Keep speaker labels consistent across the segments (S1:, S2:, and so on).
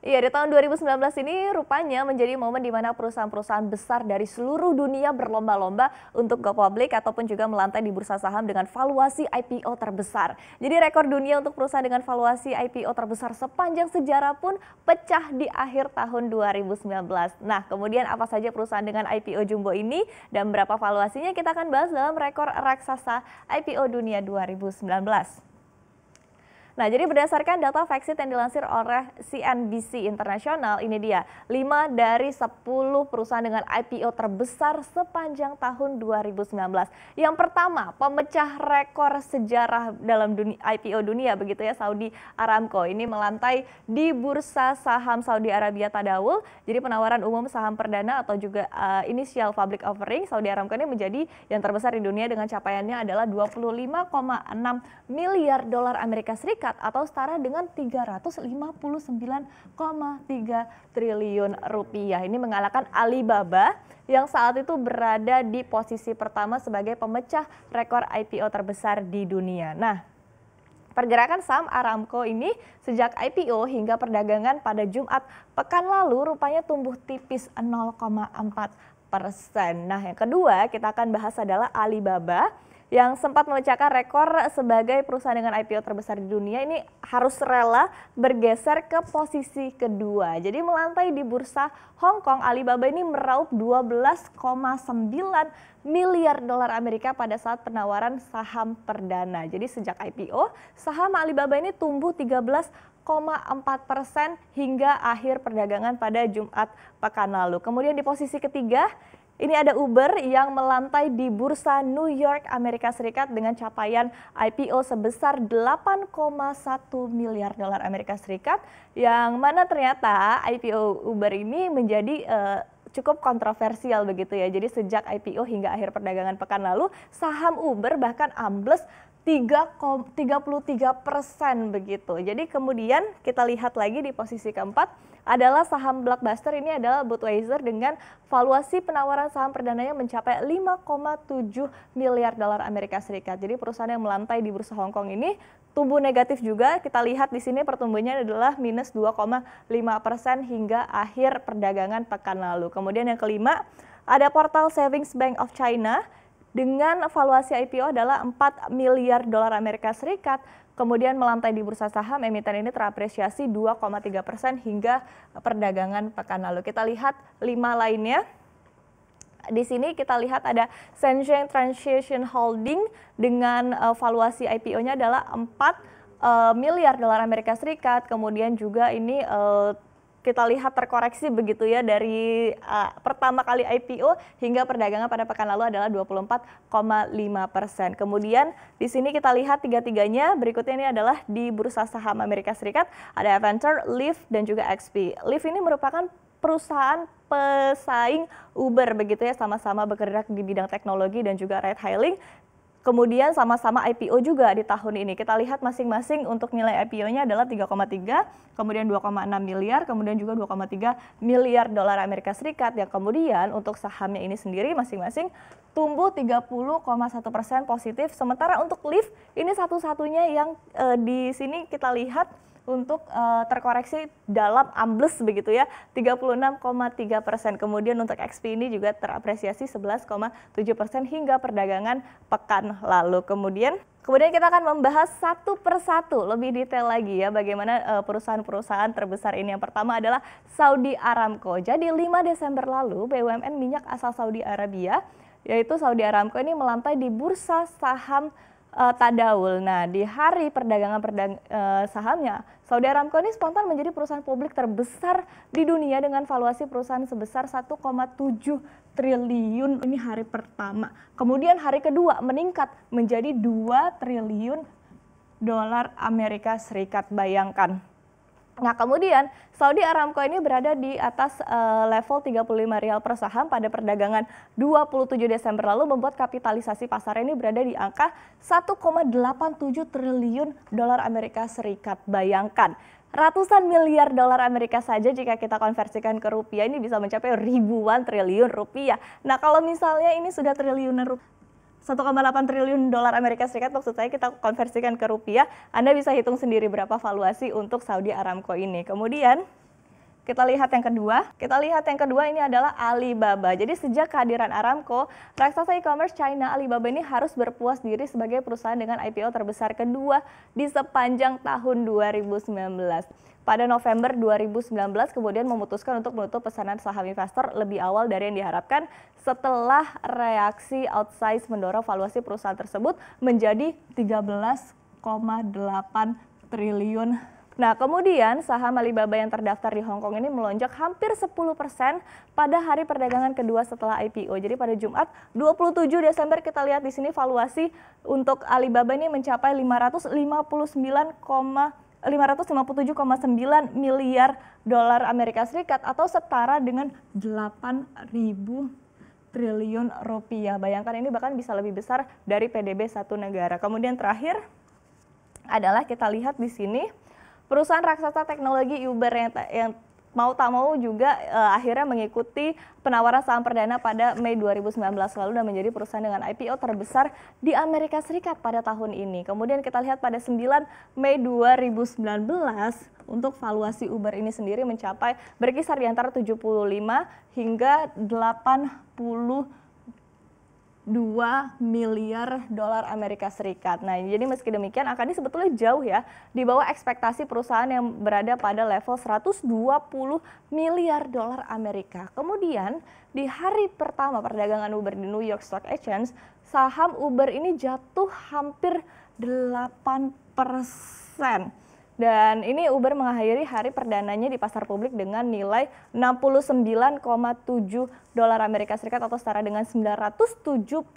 S1: Iya, di tahun 2019 ini rupanya menjadi momen di mana perusahaan-perusahaan besar dari seluruh dunia berlomba-lomba untuk go public ataupun juga melantai di bursa saham dengan valuasi IPO terbesar. Jadi rekor dunia untuk perusahaan dengan valuasi IPO terbesar sepanjang sejarah pun pecah di akhir tahun 2019. Nah, kemudian apa saja perusahaan dengan IPO jumbo ini dan berapa valuasinya kita akan bahas dalam rekor raksasa IPO dunia 2019. Nah, jadi berdasarkan data vaksin yang dilansir oleh CNBC Internasional, ini dia 5 dari 10 perusahaan dengan IPO terbesar sepanjang tahun 2019. Yang pertama, pemecah rekor sejarah dalam dunia, IPO dunia begitu ya Saudi Aramco. Ini melantai di bursa saham Saudi Arabia Tadawul. Jadi penawaran umum saham perdana atau juga uh, eh, initial public offering Saudi Aramco ini menjadi yang terbesar di dunia dengan capaiannya adalah 25,6 miliar dolar Amerika Serikat meningkat atau setara dengan 359,3 triliun rupiah. Ini mengalahkan Alibaba yang saat itu berada di posisi pertama sebagai pemecah rekor IPO terbesar di dunia. Nah, Pergerakan saham Aramco ini sejak IPO hingga perdagangan pada Jumat pekan lalu rupanya tumbuh tipis 0,4 persen. Nah yang kedua kita akan bahas adalah Alibaba yang sempat memecahkan rekor sebagai perusahaan dengan IPO terbesar di dunia ini harus rela bergeser ke posisi kedua. Jadi melantai di bursa Hong Kong, Alibaba ini meraup 12,9 miliar dolar Amerika pada saat penawaran saham perdana. Jadi sejak IPO, saham Alibaba ini tumbuh 13,4 persen hingga akhir perdagangan pada Jumat pekan lalu. Kemudian di posisi ketiga ini ada Uber yang melantai di bursa New York, Amerika Serikat dengan capaian IPO sebesar 8,1 miliar dolar Amerika Serikat yang mana ternyata IPO Uber ini menjadi uh, cukup kontroversial begitu ya. Jadi sejak IPO hingga akhir perdagangan pekan lalu, saham Uber bahkan ambles 33 persen begitu. Jadi kemudian kita lihat lagi di posisi keempat adalah saham Blockbuster ini adalah Budweiser dengan valuasi penawaran saham perdananya mencapai 5,7 miliar dolar Amerika Serikat. Jadi perusahaan yang melantai di bursa Hong Kong ini tumbuh negatif juga. Kita lihat di sini pertumbuhannya adalah minus 2,5 persen hingga akhir perdagangan pekan lalu. Kemudian yang kelima ada portal Savings Bank of China dengan valuasi IPO adalah 4 miliar dolar Amerika Serikat, kemudian melantai di bursa saham, emiten ini terapresiasi 2,3 persen hingga perdagangan pekan lalu. Kita lihat lima lainnya. Di sini kita lihat ada Shenzhen Transition Holding dengan eh, valuasi IPO-nya adalah 4 eh, miliar dolar Amerika Serikat, kemudian juga ini eh, kita lihat terkoreksi begitu ya dari uh, pertama kali IPO hingga perdagangan pada pekan lalu adalah 24,5 persen. Kemudian di sini kita lihat tiga-tiganya. Berikutnya ini adalah di Bursa Saham Amerika Serikat ada Adventure, Lyft, dan juga XP. Lyft ini merupakan perusahaan pesaing Uber begitu ya sama-sama bergerak di bidang teknologi dan juga ride hailing Kemudian sama-sama IPO juga di tahun ini. Kita lihat masing-masing untuk nilai IPO-nya adalah 3,3, kemudian 2,6 miliar, kemudian juga 2,3 miliar dolar Amerika Serikat. Yang kemudian untuk sahamnya ini sendiri masing-masing tumbuh 30,1 persen positif. Sementara untuk Lift ini satu-satunya yang e, di sini kita lihat untuk uh, terkoreksi dalam ambles begitu ya 36,3 persen. Kemudian untuk XP ini juga terapresiasi 11,7 persen hingga perdagangan pekan lalu. Kemudian Kemudian kita akan membahas satu persatu lebih detail lagi ya bagaimana eh, perusahaan-perusahaan terbesar ini. Yang pertama adalah Saudi Aramco. Jadi 5 Desember lalu BUMN minyak asal Saudi Arabia yaitu Saudi Aramco ini melantai di bursa saham uh, tadaul. Nah, di hari perdagangan perdag uh, eh, sahamnya, Saudi Aramco ini spontan menjadi perusahaan publik terbesar di dunia dengan valuasi perusahaan sebesar 1,7 triliun. Ini hari pertama. Kemudian hari kedua meningkat menjadi 2 triliun dolar Amerika Serikat. Bayangkan Nah, kemudian Saudi Aramco ini berada di atas uh, level 35 rial per saham pada perdagangan 27 Desember lalu membuat kapitalisasi pasar ini berada di angka 1,87 triliun dolar Amerika Serikat. Bayangkan, ratusan miliar dolar Amerika saja jika kita konversikan ke rupiah ini bisa mencapai ribuan triliun rupiah. Nah kalau misalnya ini sudah triliunan rupiah, 1,8 triliun dolar Amerika Serikat maksud saya kita konversikan ke rupiah, Anda bisa hitung sendiri berapa valuasi untuk Saudi Aramco ini. Kemudian kita lihat yang kedua. Kita lihat yang kedua ini adalah Alibaba. Jadi sejak kehadiran Aramco, raksasa e-commerce China Alibaba ini harus berpuas diri sebagai perusahaan dengan IPO terbesar kedua di sepanjang tahun 2019 pada November 2019 kemudian memutuskan untuk menutup pesanan saham investor lebih awal dari yang diharapkan setelah reaksi outsize mendorong valuasi perusahaan tersebut menjadi 13,8 triliun Nah, kemudian saham Alibaba yang terdaftar di Hong Kong ini melonjak hampir 10% pada hari perdagangan kedua setelah IPO. Jadi pada Jumat 27 Desember kita lihat di sini valuasi untuk Alibaba ini mencapai 559, 557,9 miliar dolar Amerika Serikat atau setara dengan 8.000 triliun rupiah. Bayangkan ini bahkan bisa lebih besar dari PDB satu negara. Kemudian terakhir adalah kita lihat di sini perusahaan raksasa teknologi Uber yang, yang mau tak mau juga uh, akhirnya mengikuti penawaran saham perdana pada Mei 2019 lalu dan menjadi perusahaan dengan IPO terbesar di Amerika Serikat pada tahun ini. Kemudian kita lihat pada 9 Mei 2019 untuk valuasi Uber ini sendiri mencapai berkisar di antara 75 hingga 80 2 miliar dolar Amerika Serikat. Nah, jadi meski demikian ini sebetulnya jauh ya di bawah ekspektasi perusahaan yang berada pada level 120 miliar dolar Amerika. Kemudian di hari pertama perdagangan Uber di New York Stock Exchange, saham Uber ini jatuh hampir 8 persen. Dan ini Uber mengakhiri hari perdananya di pasar publik dengan nilai 69,7 dolar Amerika Serikat atau setara dengan 975,8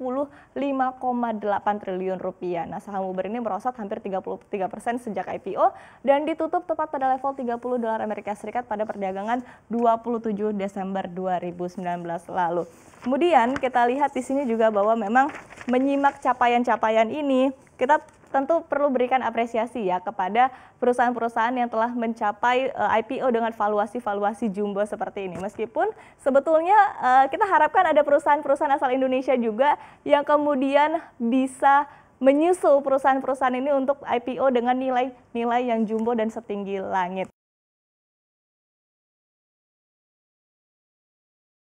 S1: triliun rupiah. Nah, saham Uber ini merosot hampir 33% persen sejak IPO dan ditutup tepat pada level 30 dolar Amerika Serikat pada perdagangan 27 Desember 2019 lalu. Kemudian kita lihat di sini juga bahwa memang menyimak capaian-capaian ini kita tentu perlu berikan apresiasi ya kepada perusahaan-perusahaan yang telah mencapai uh, eh, IPO dengan valuasi-valuasi jumbo seperti ini. Meskipun sebetulnya uh, kita harapkan ada perusahaan-perusahaan asal Indonesia juga yang kemudian bisa menyusul perusahaan-perusahaan ini untuk IPO dengan nilai-nilai yang jumbo dan setinggi langit.